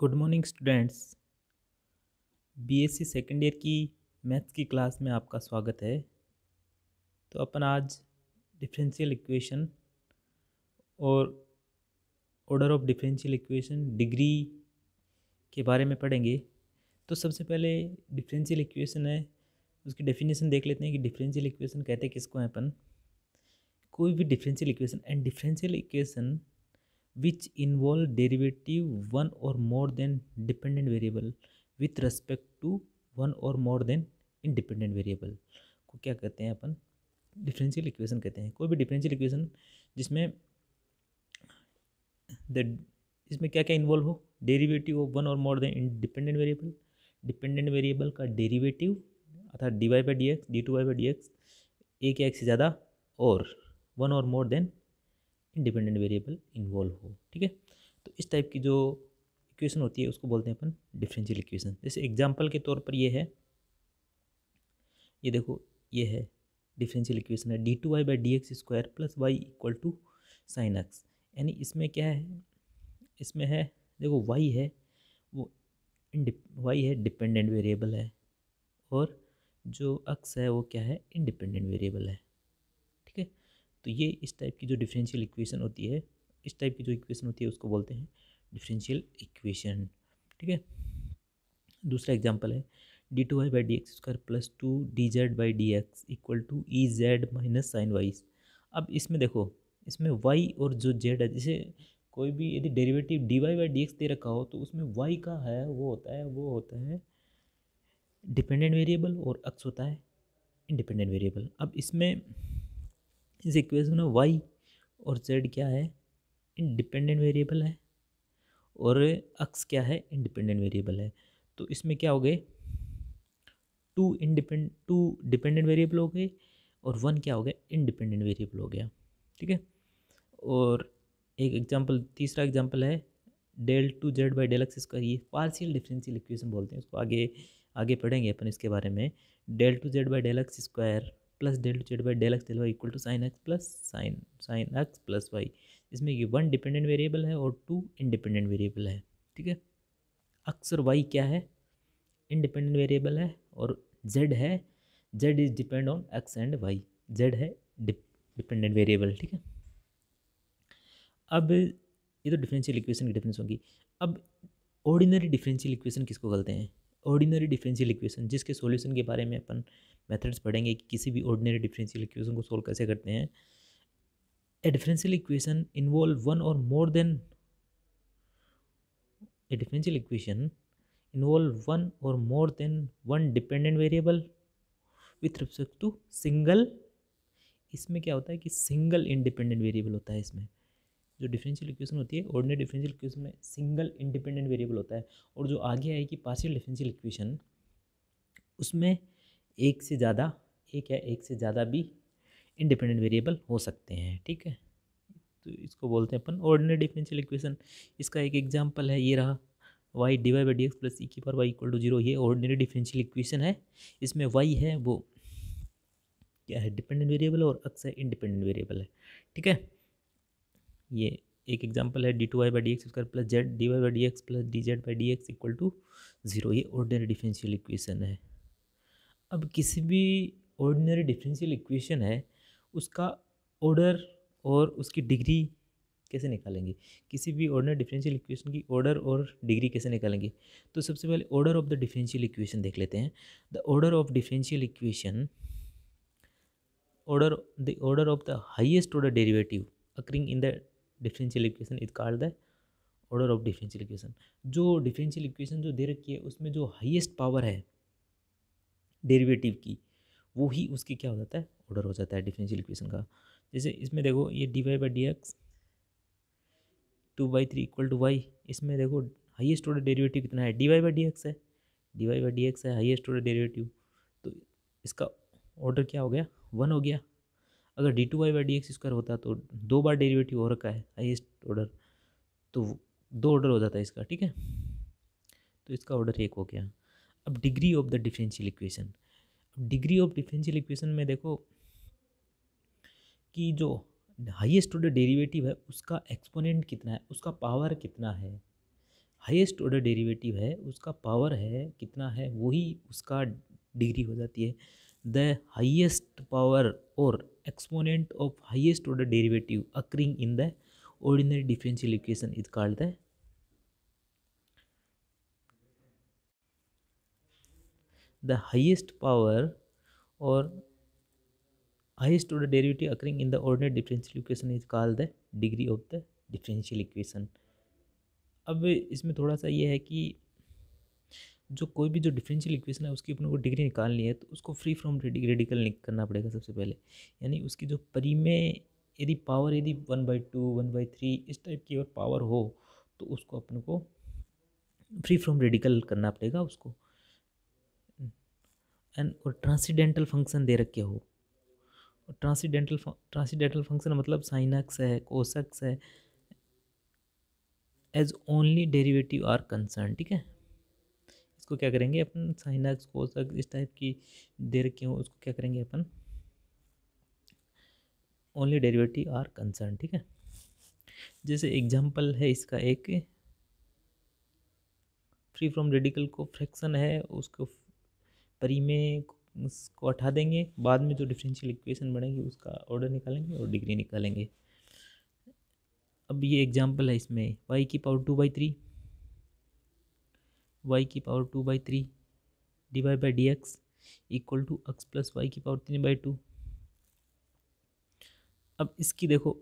good morning students BSc second year की maths की class में आपका स्वागत है तो अपन आज डिफरेंशियल इक्वेशन और order of differential equation degree के बारे में पढ़ेंगे तो सबसे पहले डिफरेंशियल इक्वेशन है उसकी डेफिनेशन देख लेते हैं कि डिफरेंशियल इक्वेशन कहते किसको हैं अपन कोई भी differential equation and differential equation which involve derivative one or more than dependent variable with respect to one or more than independent variable को क्या कहते हैं अपन डिफरेंशियल इक्वेशन कहते हैं कोई भी डिफरेंशियल इक्वेशन जिसमें द इसमें क्या क्या इन्वॉल्व हो derivative of one or more than independent variable dependent variable का डेरिवेटिव अर्थात D Y by D x D two Y by D X एक या एक से ज़्यादा और one or more than independent variable involve हो ठीक है तो इस टाइप की जो इक्वेशन होती है उसको बोलते हैं अपन डिफरेंशियल इक्वेशन जैसे एग्जाम्पल के तौर पर ये है ये देखो ये है डिफरेंशियल इक्वेशन है d two Y by D x square plus y equal to sine x यानी इसमें क्या है इसमें है देखो वाई है वो वाई है डिपेंडेंट वेरिएबल है और जो अक्स है वो क्या है इंडिपेंडेंट वेरिएबल है तो ये इस टाइप की जो डिफरेंशियल इक्वेशन होती है इस टाइप की जो इक्वेशन होती है उसको बोलते हैं डिफरेंशियल इक्वेशन ठीक है दूसरा एग्जाम्पल है d two Y by D x square plus two d z by D x equal to e z minus sine y अब इसमें देखो इसमें वाई और जो जेड है जैसे कोई भी यदि derivative d Y by D x दे रखा हो तो उसमें वाई का है वो होता है वो होता है डिपेंडेंट वेरिएबल और एक्स होता है इंडिपेंडेंट वेरिएबल अब इसमें इस इक्वेशन में वाई और जेड क्या है इंडिपेंडेंट वेरिएबल है और अक्स क्या है इंडिपेंडेंट वेरिएबल है तो इसमें क्या हो गए two independent two dependent variable हो गए और वन क्या हो गया इंडिपेंडेंट वेरिएबल हो गया ठीक है और एक एग्जांपल तीसरा एग्जांपल है del two z by del x square ये पार्शियल डिफरेंशियल इक्वेशन बोलते हैं उसको आगे आगे पढ़ेंगे अपन इसके बारे में del two z by del x square plus del two z by del x del y equal to sine x plus sine sine x plus y इसमें ये वन डिपेंडेंट वेरिएबल है और टू इंडिपेंडेंट वेरिएबल है ठीक है x और Y क्या है इंडिपेंडेंट वेरिएबल है और जेड है z is depend on x and y z है डिपेंडेंट वेरिएबल ठीक है अब ये तो डिफरेंशियल इक्वेशन की डिफरेंस होगी अब ऑर्डिनरी डिफरेंशियल इक्वेशन किसको कहते हैं ऑर्डिनरी डिफरेंशियल इक्वेशन जिसके सॉल्यूशन के बारे में अपन मेथड्स पढ़ेंगे कि किसी भी ऑर्डिनरी डिफरेंशियल इक्वेशन को सोल्व कैसे करते हैं a differential equation involve one or more than a differential equation involve one or more than one dependent variable with respect to single इसमें क्या होता है कि सिंगल इंडिपेंडेंट वेरिएबल होता है इसमें जो डिफरेंशियल इक्वेशन होती है ऑर्डिनरी डिफरेंशियल इक्वेशन में सिंगल इंडिपेंडेंट वेरिएबल होता है और जो आगे आएगी पार्शियल डिफरेंशियल इक्वेशन उसमें एक से ज़्यादा एक या एक से ज़्यादा भी इंडिपेंडेंट वेरिएबल हो सकते हैं ठीक है तो इसको बोलते हैं अपन ऑर्डिनरी डिफरेंशियल इक्वेशन इसका एक एग्जाम्पल है ये रहा y d y by D x plus e की पर वाई इक्वल टू जीरो ये ऑर्डिनरी डिफरेंशियल इक्वेशन है इसमें वाई है वो क्या है डिपेंडेंट वेरिएबल और अक्स है इंडिपेंडेंट वेरिएबल है ठीक है ये एक एग्जांपल है d two Y by D x square plus z d Y by D x plus d z by D x equal to zero ये ऑर्डिनरी डिफरेंशियल इक्वेशन है अब किसी भी ऑर्डिनरी डिफरेंशियल इक्वेशन है उसका ऑर्डर और उसकी डिग्री कैसे निकालेंगे किसी भी ऑर्डिनरी डिफरेंशियल इक्वेशन की ऑर्डर और डिग्री कैसे निकालेंगे तो सबसे पहले order of the differential equation देख लेते हैं the order of differential equation order the order of the highest order derivative occurring in the differential equation is called the order of differential equation जो differential equation जो दे रखी है उसमें जो हाईएस्ट पावर है डेरिवेटिव की वो ही उसकी क्या हो जाता है ऑर्डर हो जाता है डिफरेंशियल इक्वेशन का जैसे इसमें देखो ये d Y by D x two by three equal to y इसमें देखो हाईएस्ट ऑर्डर डेरिवेटिव कितना है d Y by D x है d Y by D x है हाईएस्ट ऑर्डर डेरिवेटिव तो इसका ऑर्डर क्या हो गया वन हो गया अगर d two Y by D x square होता तो दो बार डेरिवेटिव हो रखा है हाइएस्ट ऑर्डर तो दो ऑर्डर हो जाता है इसका ठीक है तो इसका ऑर्डर एक हो गया अब degree of the differential equation अब डिग्री ऑफ डिफरेंशियल इक्वेशन में देखो कि जो हाईएस्ट ऑर्डर डेरिवेटिव है उसका एक्सपोनेंट कितना है उसका पावर कितना है हाईएस्ट ऑर्डर डेरिवेटिव है उसका पावर है कितना है वही उसका डिग्री हो जाती है द हाईएस्ट पावर और exponent of highest order derivative occurring in the ordinary differential equation is called the the highest power or highest order derivative occurring in the ordinary differential equation is called the degree of the differential equation अब इसमें थोड़ा सा ये है कि जो कोई भी जो डिफरेंशियल इक्वेशन है उसकी अपने को डिग्री निकालनी है तो उसको फ्री फ्रॉम रेडिकल करना पड़ेगा सबसे पहले यानी उसकी जो में यदि पावर यदि one by two one by three इस टाइप की अगर पावर हो तो उसको अपने को फ्री फ्रॉम रेडिकल करना पड़ेगा उसको एंड और ट्रांसीडेंटल फंक्शन दे रखे हो और ट्रांसीडेंटल ट्रांसीडेंटल फंक्शन मतलब साइनक्स है कोसक्स है as only derivative are concern ठीक है इसको क्या करेंगे अपन साइनक्स कोस इस टाइप की दे रखी हो उसको क्या करेंगे अपन ओनली डेरिवेटिव आर कंसर्न ठीक है जैसे एग्जाम्पल है इसका एक फ्री फ्रॉम रेडिकल को फ्रैक्शन है उसको परी में उसको हटा देंगे बाद में जो डिफरेंशियल इक्वेशन बनेगी उसका ऑर्डर निकालेंगे और डिग्री निकालेंगे अब ये एग्जाम्पल है इसमें वाई की power two by three y की power two by three divide by D x equal to x plus y की पावर थ्री बाई टू अब इसकी देखो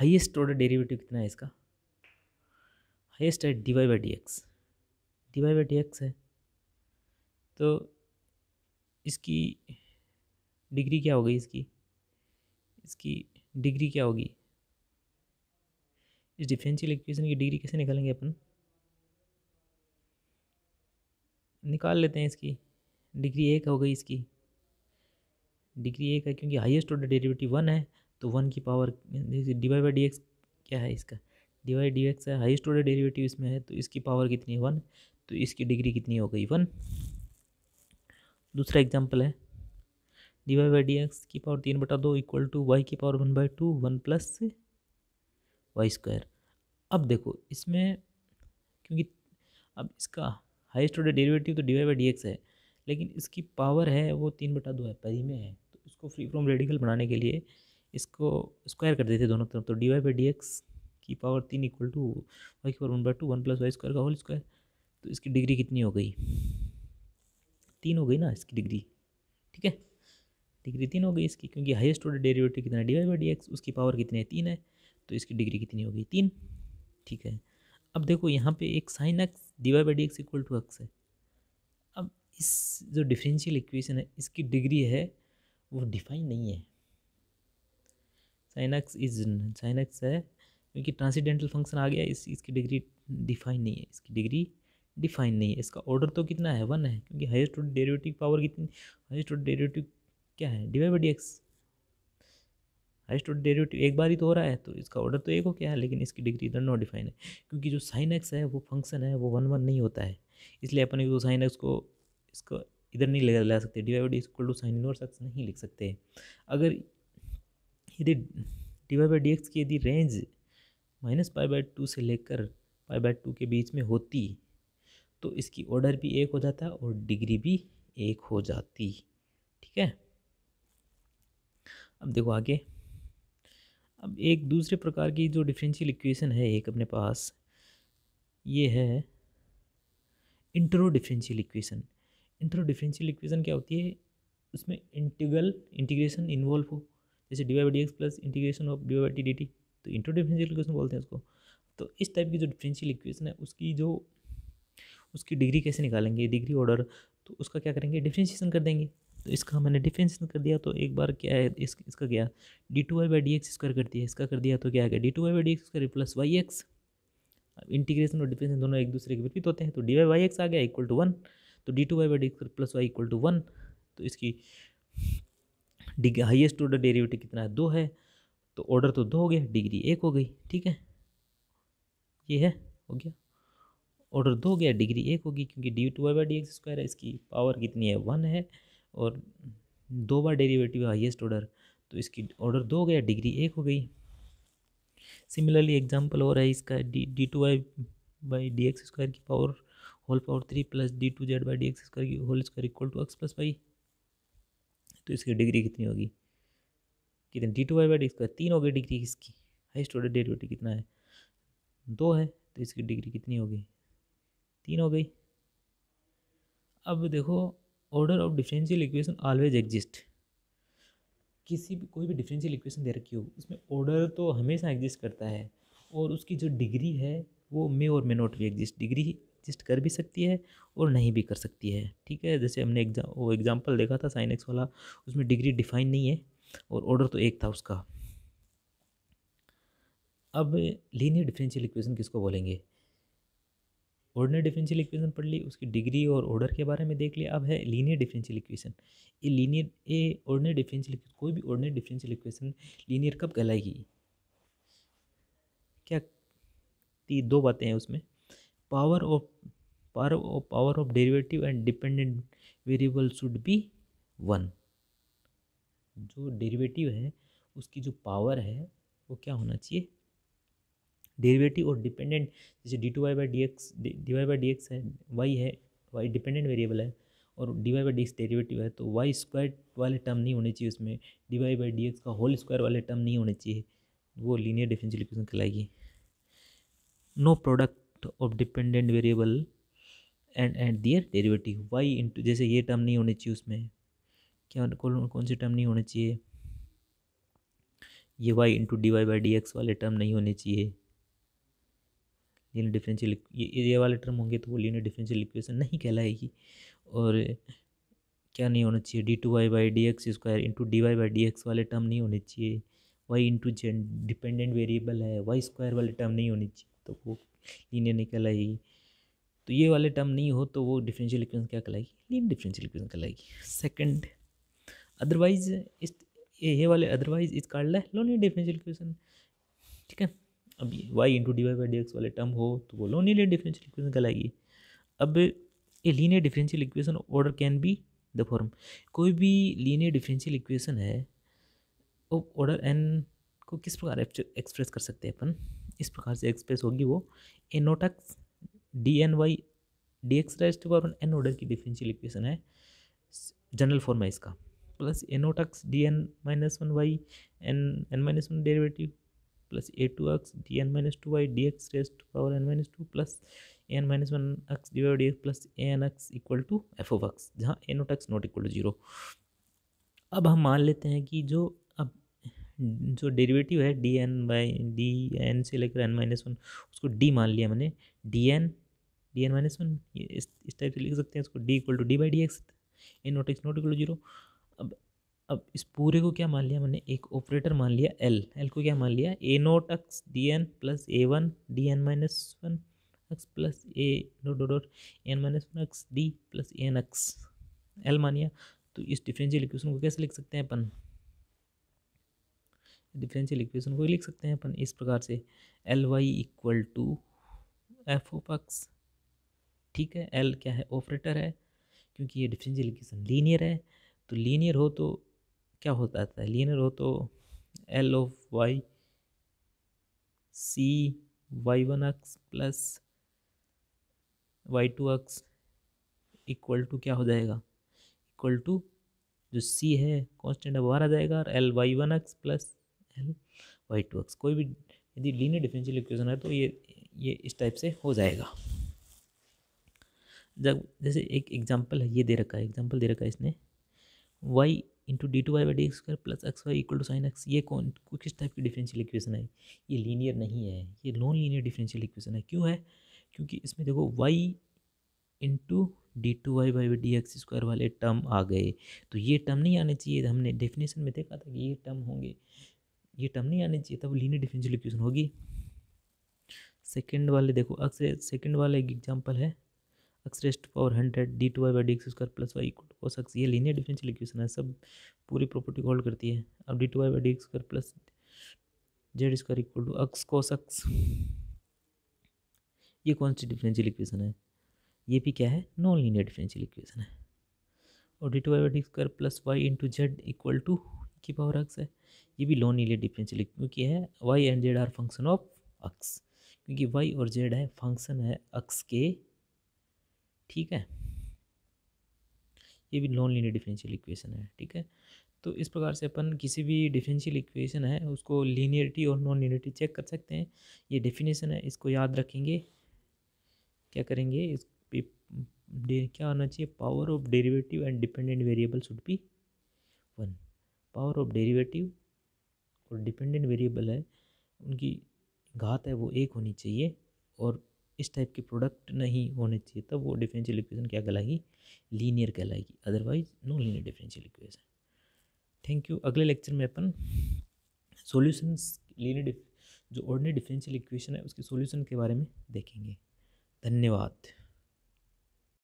हाईएस्ट ऑर्डर डेरिवेटिव कितना है इसका हाईएस्ट है d Y by D x d Y by D x है तो इसकी डिग्री क्या होगी इसकी इसकी डिग्री क्या होगी इस डिफरेंशियल इक्वेशन की डिग्री कैसे निकालेंगे अपन निकाल लेते हैं इसकी डिग्री एक हो गई इसकी डिग्री एक है क्योंकि हाईएस्ट ऑर्डर डेरिवेटिव वन है तो वन की power divide by D x क्या है इसका डिवाई डी एक्स है हाईएस्ट ऑर्डर डेरिवेटिव इसमें है तो इसकी पावर कितनी है वन तो इसकी डिग्री कितनी हो गई वन दूसरा एग्जाम्पल है d Y by D x की पावर तीन बटा दो इक्वल टू वाई की power one by two one plus y square अब देखो इसमें क्योंकि अब इसका हाइस्ट ऑर्डर डेरिवेटिव तो डीवाई बाई डी एक्स है लेकिन इसकी पावर है वो तीन बटा दो है परी में है तो इसको फ्री फ्रॉम रेडिकल बनाने के लिए इसको स्क्वायर कर देते दोनों तरफ तो d Y by D x की पावर तीन इक्वल टू वाई की power one by two one plus y square का होल स्क्वायर तो इसकी डिग्री कितनी हो गई तीन हो गई ना इसकी डिग्री ठीक है डिग्री तीन हो गई इसकी क्योंकि हाईएस्ट ऑर्डर डेरिवेटिव कितना d Y by D x उसकी पावर कितनी है तीन है तो इसकी डिग्री कितनी हो गई तीन ठीक है अब देखो यहाँ पे एक sine x d Y by D x equal to x है अब इस जो डिफरेंशियल इक्वेशन है इसकी डिग्री है वो डिफाइन नहीं है sine x is sine x है क्योंकि ट्रांसीडेंटल फंक्शन आ गया इस इसकी डिग्री डिफाइन नहीं है इसकी डिग्री डिफाइन नहीं है इसका ऑर्डर तो कितना है वन है क्योंकि हाइस्ट डेरिवेटिव पावर कितनी हाइस्ट डेरिवेटिव क्या है d y by D x highest और डेरिवेटिव एक बार ही तो हो रहा है तो इसका ऑर्डर तो एक हो गया है लेकिन इसकी डिग्री इधर नॉट डिफाइन है क्योंकि जो साइन एक्स है वो फंक्शन है वो वन वन नहीं होता है इसलिए अपने जो साइन एक्स को इसको इधर नहीं लगा ला सकते d y d equal to sine inverse x नहीं लिख सकते अगर यदि d Y by D x की यदि range minus pi by two से लेकर पाई बाई टू के बीच में होती तो इसकी ऑर्डर भी एक हो जाता और डिग्री भी एक हो जाती ठीक है अब देखो आगे अब एक दूसरे प्रकार की जो डिफरेंशियल इक्वेशन है एक अपने पास ये है integro differential equation integro differential equation क्या होती है उसमें इंटीग्रल इंटीग्रेशन इन्वॉल्व हो जैसे d Y by D x plus integration of d Y by d d t तो इंटरो डिफरेंशियल इक्वेशन बोलते हैं उसको तो इस टाइप की जो डिफरेंशियल इक्वेशन है उसकी जो उसकी डिग्री कैसे निकालेंगे डिग्री ऑर्डर तो उसका क्या करेंगे डिफ्रेंशिएशन कर देंगे तो इसका मैंने डिफेंशन कर दिया तो एक बार क्या है इस, इसका गया d two Y by D x square कर दिया इसका कर दिया तो क्या आ गया d two Y by D x square plus y x integration और डिफेंसन दोनों एक दूसरे के विपरीत होते हैं तो डी वाई वाई एक्स आ गया इक्वल टू वन तो d two Y by D x plus y equal to one तो इसकी डिग्री हाइएस्ट ऑर्डर डेरीवेटिव कितना है दो है तो ऑर्डर तो दो हो गया डिग्री एक हो गई ठीक है ये है हो गया ऑर्डर दो हो गया डिग्री एक होगी क्योंकि d two Y by D x square है इसकी पावर कितनी है वन है और दो बार डेरिवेटिव हाईएस्ट ऑर्डर तो इसकी ऑर्डर दो हो गया डिग्री एक हो गई सिमिलरली एग्जाम्पल और है इसका d d two Y by D x square की power whole power three plus d two z by D x square की whole square equal to x plus y तो इसकी डिग्री कितनी होगी कितनी d two Y by d square तीन हो गई डिग्री इसकी हाइस्ट ऑर्डर डेरीवेटिव कितना है दो है तो इसकी डिग्री कितनी हो गई तीन हो गई अब देखो order of differential equation always exist किसी भी कोई भी डिफरेंशियल इक्वेशन दे रखी हो उसमें ऑर्डर तो हमेशा एग्जिस्ट करता है और उसकी जो डिग्री है वो मे और मे नॉट भी एग्जिस्ट डिग्री एग्जिस्ट कर भी सकती है और नहीं भी कर सकती है ठीक है जैसे हमने एग्जाम वो एग्जाम्पल देखा था साइन एक्स वाला उसमें डिग्री डिफाइन नहीं है और ऑर्डर तो एक था उसका अब लीनियर डिफरेंशियल इक्वेशन किसको बोलेंगे ऑर्डनरी डिफरेंशियल इक्वेशन पढ़ ली उसकी डिग्री और ऑर्डर के बारे में देख लिया अब है लीनियर डिफरेंशियल इक्वेशन ये लीनियर ए ऑर्डनरी डिफरेंशियल कोई भी ऑर्डनरी डिफरेंशियल इक्वेशन लीनियर कब कहलाएगी क्या ती दो बातें हैं उसमें power of power of power of derivative and dependent variable should be one जो डेरिवेटिव है उसकी जो पावर है वो क्या होना चाहिए डेरिवेटिव और डिपेंडेंट जैसे d two Y by D x d Y by D x है वाई है वाई डिपेंडेंट वेरिएबल है और d Y by D x derivative है तो वाई स्क्वायर वाले टर्म नहीं होने चाहिए उसमें d Y by D x का होल स्क्वायर वाले टर्म नहीं होने चाहिए वो लीनियर डिफरेंशियल इक्वेशन कहलाएगी no product of dependent variable and and their derivative y into जैसे ये टर्म नहीं होने चाहिए उसमें क्या कौन कौन से टर्म नहीं होने चाहिए ये y into d Y by D x वाले टर्म नहीं होने चाहिए लीनियर डिफरेंशियल ये वाले टर्म होंगे तो वो लीनियर डिफरेंशियल इक्वेशन नहीं कहलाएगी और क्या नहीं होना चाहिए d two Y by D x square into d Y by D x वाले टर्म नहीं होने चाहिए वाई इंटू जेन डिपेंडेंट वेरिएबल है वाई स्क्वायर वाले टर्म नहीं होने चाहिए तो वो लीनियर नहीं कहलाएगी तो ये वाले टर्म नहीं हो तो वो डिफरेंशियल इक्वेशन क्या कहलाएगी लीन डिफरेंशियल इक्वेशन कहलाएगी सेकंड अदरवाइज इस ये वाले अदरवाइज इस कार्ड है लोनियर डिफरेंशियल इक्वेशन ठीक है अब ये y into d Y by D x वाले टर्म हो तो वो लीनियर डिफरेंशियल इक्वेशन कहलाएगी अब ये linear differential equation order can be the form कोई भी लीनियर डिफरेंशियल इक्वेशन है वो ऑर्डर एन को किस प्रकार एक्सप्रेस कर सकते हैं अपन इस प्रकार से एक्सप्रेस होगी वो a naught x d n y d x raise to अपन एन ऑर्डर की डिफरेंशियल इक्वेशन है जनरल फॉर्म है इसका plus a naught x d n minus one y n n minus one derivative plus a two x d n minus two y d x raise to power n minus two plus a n minus one x d y d x plus a n x equal to f of x जहाँ a naught x not equal to zero अब हम मान लेते हैं कि जो अब जो डेरिवेटिव है d n by d n से लेकर एन माइनस वन उसको डी मान लिया मैंने d n d n minus one इस टाइप से लिख सकते हैं उसको d equal to d by D x a naught x not equal to zero अब अब इस पूरे को क्या मान लिया मैंने एक ऑपरेटर मान लिया एल एल को क्या मान लिया a naught x d n plus a one d n minus one x plus a dot dot n minus one x d plus n x L मानिया तो इस डिफरेंशियल इक्वेशन को कैसे लिख सकते हैं अपन डिफरेंशियल इक्वेशन को लिख सकते हैं अपन इस प्रकार से L y equal to f of x ठीक है एल क्या है ऑपरेटर है क्योंकि ये डिफरेंशियल इक्वेशन लीनियर है तो लीनियर हो तो क्या होता था लीनर हो तो L of y c y one x plus y two x equal to क्या हो जाएगा इक्वल टू जो सी है कॉन्स्टेंट है बाहर आ जाएगा और L y one x plus L y two x कोई भी यदि लीनियर डिफरेंशियल इक्वेशन है तो ये ये इस टाइप से हो जाएगा जब जैसे एक एग्जांपल है ये दे रखा है एग्जांपल दे रखा है इसने y into d two Y by D x square plus x y equal to sine x ये कौन किस टाइप की डिफरेंशियल इक्वेशन है ये लीनियर नहीं है ये नॉन लीनियर डिफरेंशियल इक्वेशन है क्यों है क्योंकि इसमें देखो y into d two Y by D x square वाले टर्म आ गए तो ये टर्म नहीं आने चाहिए हमने डेफिनेशन में देखा था कि ये टर्म होंगे ये टर्म नहीं आने चाहिए तब लीनियर डिफरेंशियल इक्वेशन होगी सेकेंड वाले देखो अक्सर सेकेंड वाला एक एग्जाम्पल है x raised power hundred d two Y by D x square plus y equal to x ये लीनियर डिफरेंशियल इक्वेशन है सब पूरी प्रॉपर्टी को होल्ड करती है अब d two Y by D x square plus z square equal to x cos x ये कौन सी डिफरेंशियल इक्वेशन है ये भी क्या है नॉन लीनियर डिफरेंशियल इक्वेशन है और d two Y by d square plus y into z equal to की पावर एक्स है ये भी नॉन लीनियर डिफरेंशियल क्योंकि है y and z are function of x क्योंकि वाई और जेड है फंक्शन है एक्स के ठीक है ये भी नॉन लीनियर डिफरेंशियल इक्वेशन है ठीक है तो इस प्रकार से अपन किसी भी डिफरेंशियल इक्वेशन है उसको लीनियरिटी और नॉन लीनियरिटी चेक कर सकते हैं ये डेफिनेशन है इसको याद रखेंगे क्या करेंगे इस क्या आना चाहिए power of derivative and dependent variable should be one power of derivative और डिपेंडेंट वेरिएबल है उनकी घात है वो एक होनी चाहिए और इस टाइप के प्रोडक्ट नहीं होने चाहिए तब वो डिफरेंशियल इक्वेशन क्या कहलाएगी लीनियर कहलाएगी otherwise no linear differential equation thank you अगले लेक्चर में अपन सॉल्यूशंस लीनियर जो ऑर्डिनरी डिफरेंशियल इक्वेशन है उसके सॉल्यूशन के बारे में देखेंगे धन्यवाद